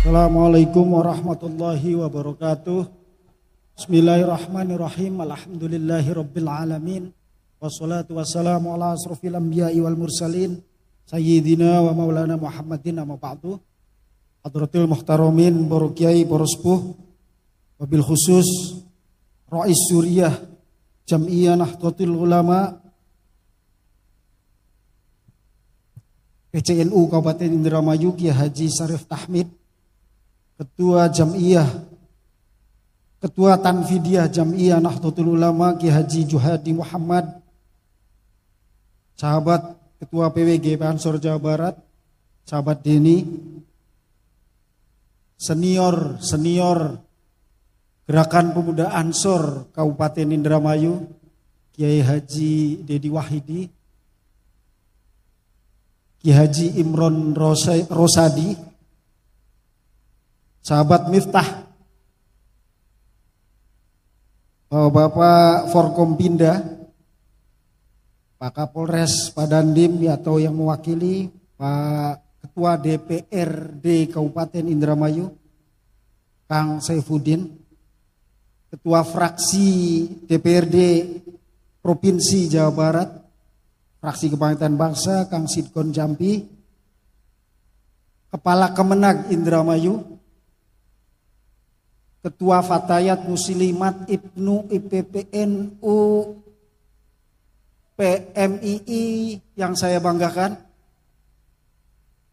Assalamualaikum warahmatullahi wabarakatuh. Bismillahirrahmanirrahim. Alhamdulillahi rabbil alamin. Wassalatu wassalamu ala asrofil anbiya'i wal mursalin. Sayyidina wa maulana Muhammadin amma ba'du. Hadratil muhtaramin, para kiai, wabil khusus Rais Suriah Jam'iyah Nahdlatul Ulama PCNU Kabupaten Indramayu Kiai Haji Sarif Tahmid Ketua Jam'iyah Ketua Tanfidiyah Jam'iyah Nahdlatul Ulama Ki Haji Juhadi Muhammad sahabat Ketua PWG Pansor Jawa Barat sahabat Deni senior senior Gerakan Pemuda Ansor Kabupaten Indramayu Kiai Haji Dedi Wahidi Kiai Haji Imron Rosadi sahabat Miftah bapak Bapak Forkompinda Pak Kapolres, Pak Dandim atau yang mewakili Pak Ketua DPRD Kabupaten Indramayu Kang Saifuddin Ketua Fraksi DPRD Provinsi Jawa Barat Fraksi Kebangkitan Bangsa Kang Sidkon Jampi Kepala Kemenag Indramayu Ketua Fatayat Muslimat Ibnu IPPNU PMII yang saya banggakan,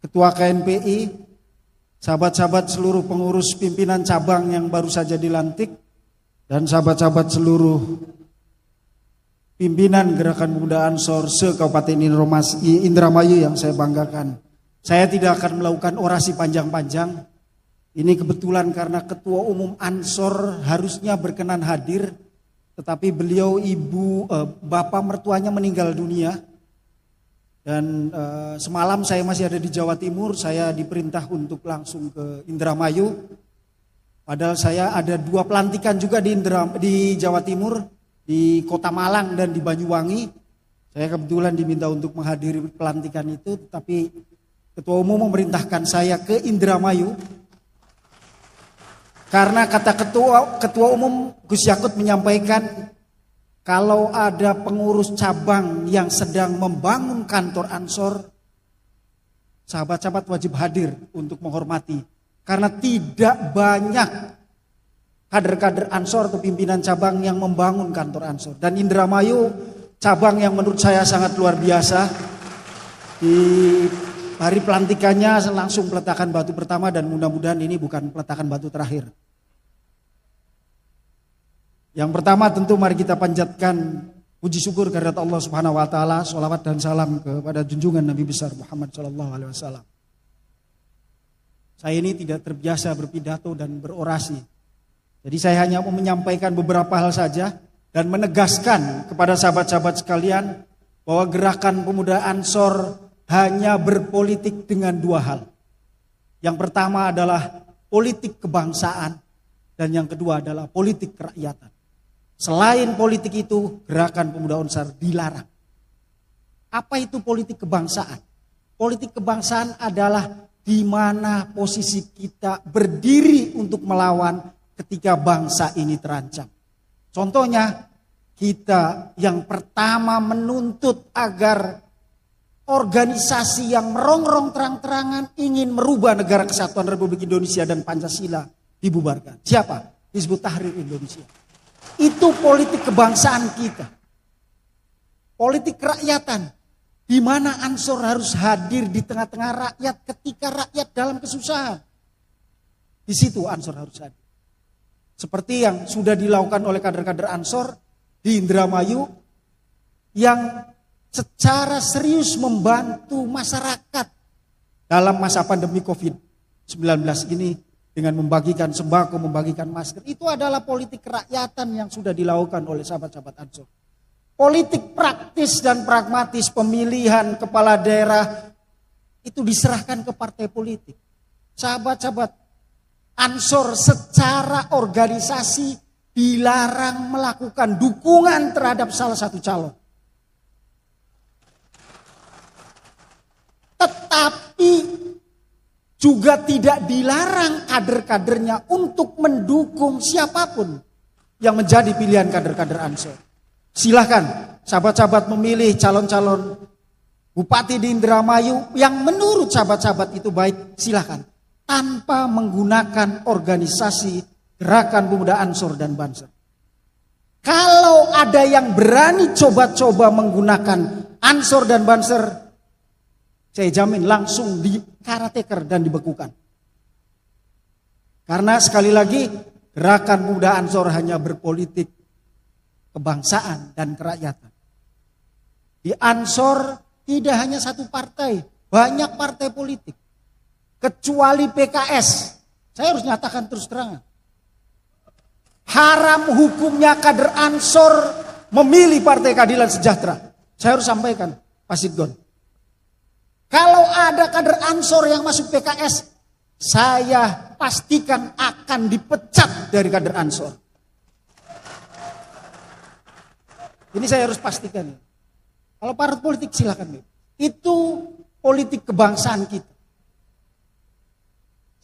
Ketua KNPI, sahabat-sahabat seluruh pengurus pimpinan cabang yang baru saja dilantik, dan sahabat-sahabat seluruh pimpinan Gerakan Pemuda Ansor se-Kabupaten Indramayu yang saya banggakan. Saya tidak akan melakukan orasi panjang-panjang, ini kebetulan karena ketua umum Ansor harusnya berkenan hadir, tetapi beliau ibu eh, bapak mertuanya meninggal dunia. Dan eh, semalam saya masih ada di Jawa Timur, saya diperintah untuk langsung ke Indramayu. Padahal saya ada dua pelantikan juga di Indra, di Jawa Timur, di Kota Malang dan di Banyuwangi. Saya kebetulan diminta untuk menghadiri pelantikan itu, tapi ketua umum memerintahkan saya ke Indramayu karena kata ketua ketua umum Gus Yakut menyampaikan kalau ada pengurus cabang yang sedang membangun kantor Ansor, sahabat-sahabat wajib hadir untuk menghormati. Karena tidak banyak kader-kader Ansor atau pimpinan cabang yang membangun kantor Ansor. Dan Indramayu cabang yang menurut saya sangat luar biasa di Hari pelantikannya langsung peletakan batu pertama dan mudah-mudahan ini bukan peletakan batu terakhir. Yang pertama tentu mari kita panjatkan puji syukur kehadirat Allah Subhanahu wa taala, sholawat dan salam kepada junjungan Nabi besar Muhammad sallallahu alaihi wasallam. Saya ini tidak terbiasa berpidato dan berorasi. Jadi saya hanya mau menyampaikan beberapa hal saja dan menegaskan kepada sahabat-sahabat sekalian bahwa gerakan pemuda Ansor hanya berpolitik dengan dua hal. Yang pertama adalah politik kebangsaan dan yang kedua adalah politik kerakyatan. Selain politik itu, gerakan pemuda Unsar dilarang. Apa itu politik kebangsaan? Politik kebangsaan adalah di mana posisi kita berdiri untuk melawan ketika bangsa ini terancam. Contohnya, kita yang pertama menuntut agar organisasi yang merongrong terang-terangan ingin merubah negara kesatuan Republik Indonesia dan Pancasila dibubarkan. Siapa? Hizbut Tahrir Indonesia. Itu politik kebangsaan kita. Politik kerakyatan. Di mana Ansor harus hadir di tengah-tengah rakyat ketika rakyat dalam kesusahan. Di situ Ansor harus hadir. Seperti yang sudah dilakukan oleh kader-kader Ansor di Indramayu yang secara serius membantu masyarakat dalam masa pandemi COVID-19 ini dengan membagikan sembako, membagikan masker. Itu adalah politik kerakyatan yang sudah dilakukan oleh sahabat-sahabat Ansor. Politik praktis dan pragmatis pemilihan kepala daerah itu diserahkan ke partai politik. Sahabat-sahabat Ansor secara organisasi dilarang melakukan dukungan terhadap salah satu calon. tapi juga tidak dilarang kader-kadernya untuk mendukung siapapun yang menjadi pilihan kader-kader Ansor. Silahkan sahabat-sahabat memilih calon-calon bupati di Indramayu yang menurut sahabat-sahabat itu baik, silahkan. Tanpa menggunakan organisasi gerakan pemuda Ansor dan Banser. Kalau ada yang berani coba-coba menggunakan Ansor dan Banser, saya jamin langsung di karateker dan dibekukan. Karena sekali lagi gerakan muda Ansor hanya berpolitik kebangsaan dan kerakyatan. Di Ansor tidak hanya satu partai, banyak partai politik. Kecuali PKS. Saya harus nyatakan terus terang. Haram hukumnya kader Ansor memilih Partai Keadilan Sejahtera. Saya harus sampaikan, Pak Sidgon. Kalau ada kader Ansor yang masuk PKS, saya pastikan akan dipecat dari kader Ansor. Ini saya harus pastikan. Ya. Kalau partai politik silakan. Itu politik kebangsaan kita.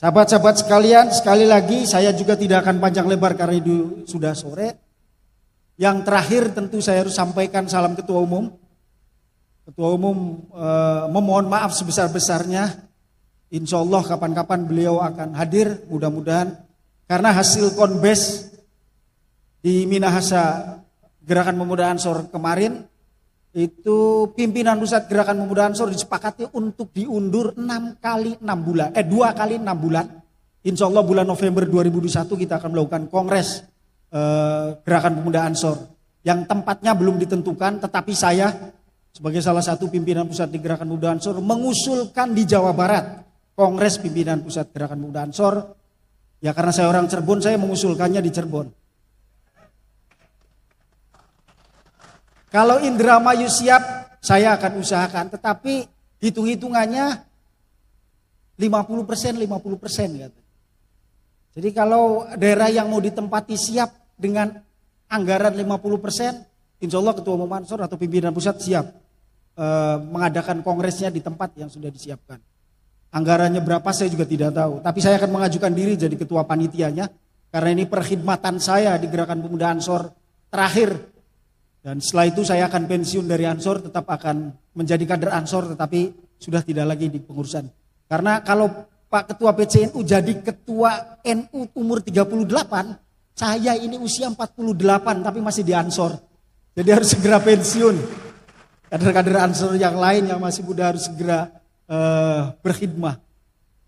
Sahabat-sahabat sekalian, sekali lagi saya juga tidak akan panjang lebar karena itu sudah sore. Yang terakhir tentu saya harus sampaikan salam ketua umum Ketua Umum e, memohon maaf sebesar-besarnya. Insya Allah kapan-kapan beliau akan hadir, mudah-mudahan. Karena hasil konbes di Minahasa Gerakan Pemuda Ansor kemarin, itu pimpinan pusat gerakan pemuda Ansor disepakati untuk diundur 6 kali 6 bulan, eh 2 kali 6 bulan. Insya Allah bulan November 2021 kita akan melakukan kongres eh, gerakan pemuda Ansor. Yang tempatnya belum ditentukan, tetapi saya sebagai salah satu pimpinan pusat di Gerakan Muda Ansor mengusulkan di Jawa Barat Kongres Pimpinan Pusat Gerakan Muda Ansor. Ya karena saya orang Cirebon, saya mengusulkannya di Cirebon. Kalau Indra Indramayu siap, saya akan usahakan. Tetapi hitung-hitungannya 50 persen, 50 persen. Gitu. Jadi kalau daerah yang mau ditempati siap dengan anggaran 50 persen, insya Allah Ketua Umum Ansor atau pimpinan pusat siap. Eh, mengadakan kongresnya di tempat yang sudah disiapkan. Anggarannya berapa saya juga tidak tahu, tapi saya akan mengajukan diri jadi ketua panitianya karena ini perkhidmatan saya di Gerakan Pemuda Ansor terakhir. Dan setelah itu saya akan pensiun dari Ansor tetap akan menjadi kader Ansor tetapi sudah tidak lagi di pengurusan. Karena kalau Pak Ketua PCNU jadi Ketua NU umur 38, saya ini usia 48 tapi masih di Ansor. Jadi harus segera pensiun kader-kader Ansor yang lain yang masih muda harus segera uh, berkhidmah.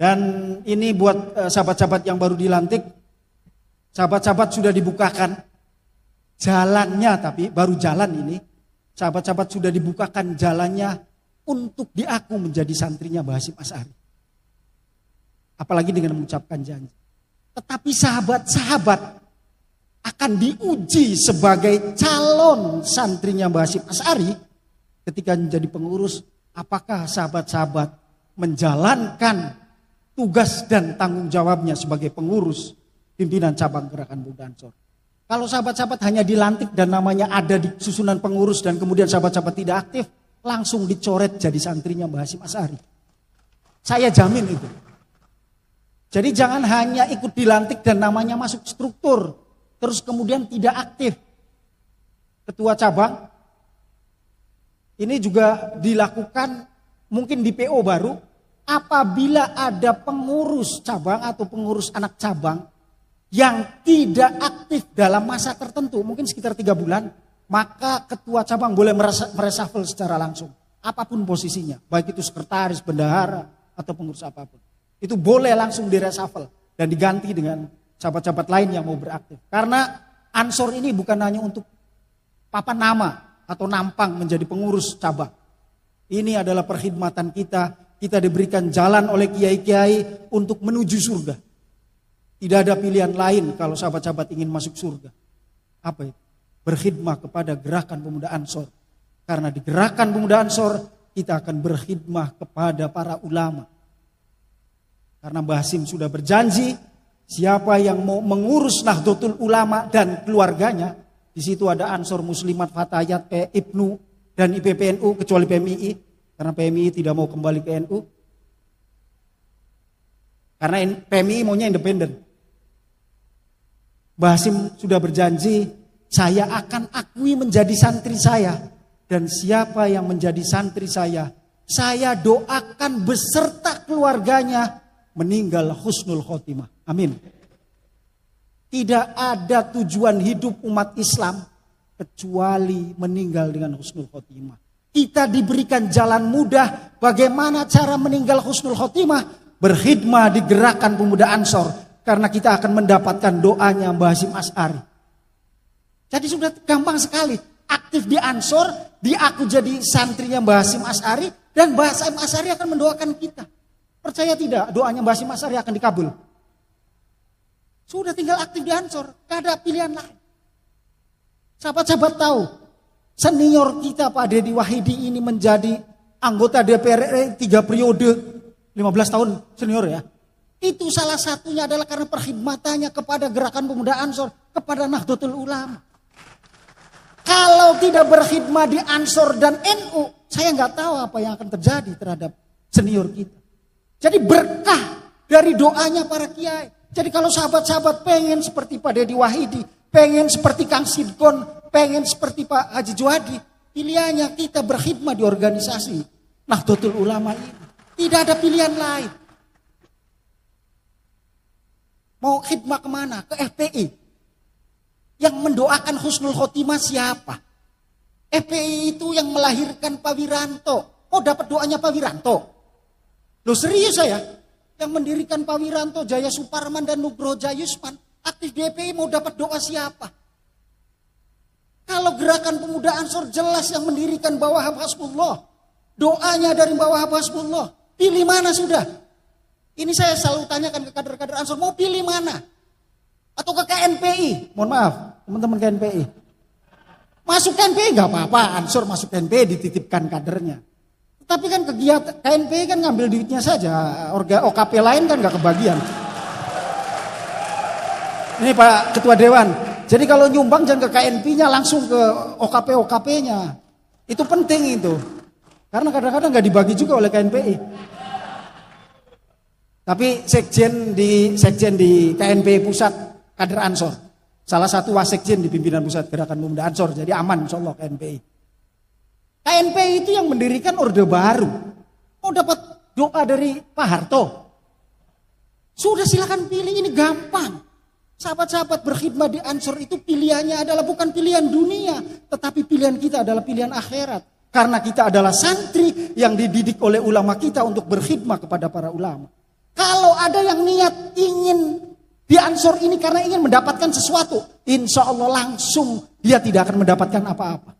Dan ini buat sahabat eh, sahabat-sahabat yang baru dilantik, sahabat-sahabat sudah dibukakan jalannya tapi baru jalan ini, sahabat-sahabat sudah dibukakan jalannya untuk diaku menjadi santrinya Mbah Asari. Apalagi dengan mengucapkan janji. Tetapi sahabat-sahabat akan diuji sebagai calon santrinya Mbah Hasim Asari ketika menjadi pengurus, apakah sahabat-sahabat menjalankan tugas dan tanggung jawabnya sebagai pengurus pimpinan cabang gerakan Budansor. Kalau sahabat-sahabat hanya dilantik dan namanya ada di susunan pengurus dan kemudian sahabat-sahabat tidak aktif, langsung dicoret jadi santrinya Mbah Hasim Asari. Saya jamin itu. Jadi jangan hanya ikut dilantik dan namanya masuk struktur, terus kemudian tidak aktif. Ketua cabang ini juga dilakukan mungkin di PO baru apabila ada pengurus cabang atau pengurus anak cabang yang tidak aktif dalam masa tertentu, mungkin sekitar tiga bulan, maka ketua cabang boleh meresafel secara langsung. Apapun posisinya, baik itu sekretaris, bendahara, atau pengurus apapun. Itu boleh langsung diresafel dan diganti dengan cabat-cabat lain yang mau beraktif. Karena ansor ini bukan hanya untuk papan nama, atau nampang menjadi pengurus cabang. Ini adalah perkhidmatan kita. Kita diberikan jalan oleh kiai-kiai untuk menuju surga. Tidak ada pilihan lain kalau sahabat-sahabat ingin masuk surga. Apa itu? Berkhidmat kepada gerakan pemuda Ansor. Karena di gerakan pemuda Ansor, kita akan berkhidmat kepada para ulama. Karena Mbah Sim sudah berjanji, siapa yang mau mengurus Nahdlatul Ulama dan keluarganya, di situ ada Ansor Muslimat Fatayat P Ibnu dan IPPNU kecuali PMII karena PMII tidak mau kembali ke NU. Karena PMII maunya independen. Basim sudah berjanji saya akan akui menjadi santri saya dan siapa yang menjadi santri saya saya doakan beserta keluarganya meninggal husnul khotimah. Amin. Tidak ada tujuan hidup umat Islam kecuali meninggal dengan husnul khotimah. Kita diberikan jalan mudah bagaimana cara meninggal husnul khotimah. Berkhidmah di gerakan pemuda Ansor. Karena kita akan mendapatkan doanya Mbah Hasim As'ari. Jadi sudah gampang sekali. Aktif di Ansor, di aku jadi santrinya Mbah Hasim As'ari. Dan Mbah Hasim As'ari akan mendoakan kita. Percaya tidak doanya Mbah Hasim As'ari akan dikabul? Sudah tinggal aktif di Ansor, gak ada pilihan lain. Sahabat-sahabat tahu, senior kita Pak Dedi Wahidi ini menjadi anggota DPR RI tiga periode, 15 tahun senior ya. Itu salah satunya adalah karena perkhidmatannya kepada gerakan pemuda Ansor, kepada Nahdlatul Ulama. Kalau tidak berkhidmat di Ansor dan NU, saya nggak tahu apa yang akan terjadi terhadap senior kita. Jadi berkah dari doanya para kiai. Jadi kalau sahabat-sahabat pengen seperti Pak Dedi Wahidi, pengen seperti Kang Sidgon, pengen seperti Pak Haji Juwadi, pilihannya kita berkhidmat di organisasi nah total Ulama ini. Tidak ada pilihan lain. Mau khidmat kemana? Ke FPI. Yang mendoakan Husnul Khotimah siapa? FPI itu yang melahirkan Pak Wiranto. Oh dapat doanya Pak Wiranto? Loh serius saya? yang mendirikan Pawiranto, Jaya Suparman, dan Nugroho Jayusman, aktif DPI mau dapat doa siapa? Kalau gerakan pemuda Ansor jelas yang mendirikan bawah Hasbullah. Doanya dari bawah Hasbullah. Pilih mana sudah? Ini saya selalu tanyakan ke kader-kader Ansor, mau pilih mana? Atau ke KNPI? Mohon maaf, teman-teman KNPI. Masuk KNPI gak apa-apa, Ansor masuk KNPI dititipkan kadernya. Tapi kan kegiatan KNP kan ngambil duitnya saja, orga OKP lain kan nggak kebagian. Ini Pak Ketua Dewan. Jadi kalau nyumbang jangan ke KNP-nya langsung ke OKP OKP-nya. Itu penting itu. Karena kadang-kadang nggak dibagi juga oleh KNP. E. Tapi sekjen di sekjen di KNP pusat kader Ansor. Salah satu wasekjen di pimpinan pusat gerakan pemuda Ansor. Jadi aman insya Allah KNPI. E. KNP itu yang mendirikan Orde Baru. Mau dapat doa dari Pak Harto? Sudah silakan pilih, ini gampang. Sahabat-sahabat berkhidmat di Ansor itu pilihannya adalah bukan pilihan dunia, tetapi pilihan kita adalah pilihan akhirat. Karena kita adalah santri yang dididik oleh ulama kita untuk berkhidmat kepada para ulama. Kalau ada yang niat ingin di Ansor ini karena ingin mendapatkan sesuatu, insya Allah langsung dia tidak akan mendapatkan apa-apa.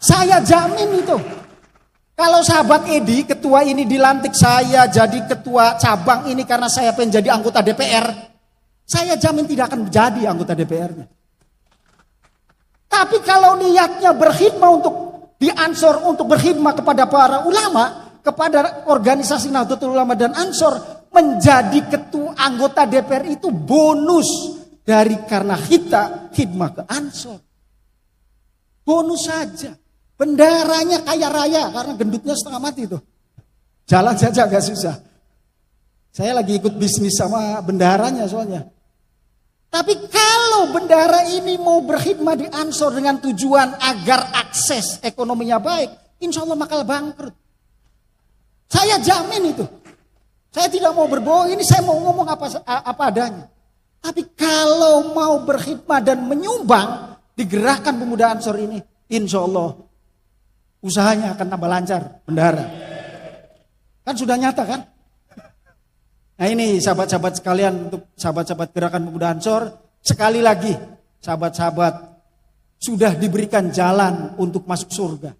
Saya jamin itu. Kalau sahabat Edi, ketua ini dilantik saya jadi ketua cabang ini karena saya pengen jadi anggota DPR, saya jamin tidak akan menjadi anggota DPR-nya. Tapi kalau niatnya berkhidmat untuk diansor untuk berkhidmat kepada para ulama, kepada organisasi Nahdlatul Ulama dan Ansor, menjadi ketua anggota DPR itu bonus dari karena kita khidmat ke Ansor. Bonus saja. Bendaranya kaya raya karena gendutnya setengah mati tuh. Jalan saja agak susah. Saya lagi ikut bisnis sama bendaranya soalnya. Tapi kalau bendara ini mau berkhidmat di Ansor dengan tujuan agar akses ekonominya baik, insya Allah bakal bangkrut. Saya jamin itu. Saya tidak mau berbohong, ini saya mau ngomong apa, apa adanya. Tapi kalau mau berkhidmat dan menyumbang di gerakan pemuda Ansor ini, insya Allah usahanya akan tambah lancar, bendahara. Kan sudah nyata kan? Nah ini sahabat-sahabat sekalian untuk sahabat-sahabat gerakan pemuda Ansor, sekali lagi sahabat-sahabat sudah diberikan jalan untuk masuk surga.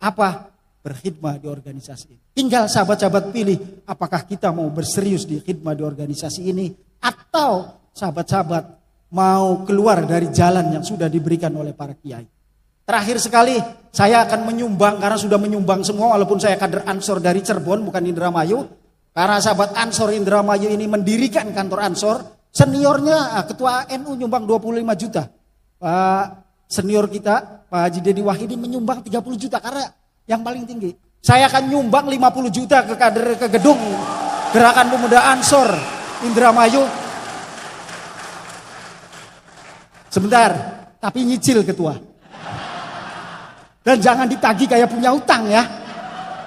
Apa? Berkhidmat di organisasi ini. Tinggal sahabat-sahabat pilih apakah kita mau berserius di khidmat di organisasi ini atau sahabat-sahabat mau keluar dari jalan yang sudah diberikan oleh para kiai. Terakhir sekali, saya akan menyumbang karena sudah menyumbang semua walaupun saya kader Ansor dari Cirebon bukan Indramayu. karena sahabat Ansor Indramayu ini mendirikan kantor Ansor. Seniornya ah, ketua NU nyumbang 25 juta. Pak senior kita Pak Haji Dedi Wahidi menyumbang 30 juta karena yang paling tinggi. Saya akan nyumbang 50 juta ke kader ke gedung Gerakan Pemuda Ansor Indramayu. Sebentar, tapi nyicil ketua. Dan jangan ditagi kayak punya utang ya.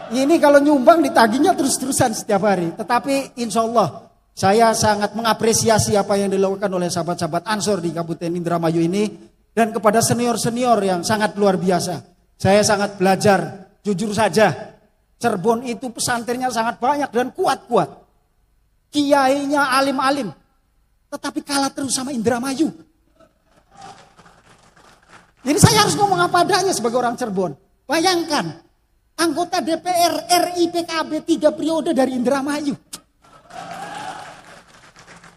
Ini kalau nyumbang ditaginya terus-terusan setiap hari. Tetapi insya Allah saya sangat mengapresiasi apa yang dilakukan oleh sahabat-sahabat Ansor di Kabupaten Indramayu ini. Dan kepada senior-senior yang sangat luar biasa. Saya sangat belajar, jujur saja. Cerbon itu pesantrennya sangat banyak dan kuat-kuat. Kiainya alim-alim. Tetapi kalah terus sama Indramayu. Jadi saya harus ngomong apa adanya sebagai orang Cirebon. Bayangkan, anggota DPR RI PKB tiga periode dari Indramayu.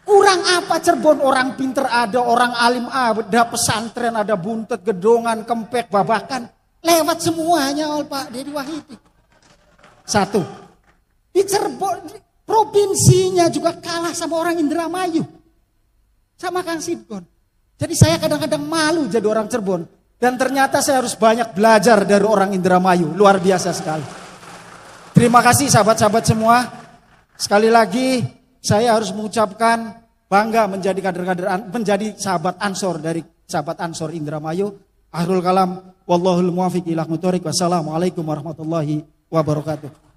Kurang apa Cirebon orang pinter ada, orang alim ada, pesantren ada, buntet, gedongan, kempek, babakan. Lewat semuanya oleh Pak Dedi Wahidi. Satu. Di Cirebon, provinsinya juga kalah sama orang Indramayu. Sama Kang Sidgon. Jadi saya kadang-kadang malu jadi orang Cirebon. Dan ternyata saya harus banyak belajar dari orang Indramayu. Luar biasa sekali. Terima kasih sahabat-sahabat semua. Sekali lagi saya harus mengucapkan bangga menjadi kader-kader menjadi sahabat Ansor dari sahabat Ansor Indramayu. Ahrul kalam wallahul muwafiq ila Wassalamualaikum warahmatullahi wabarakatuh.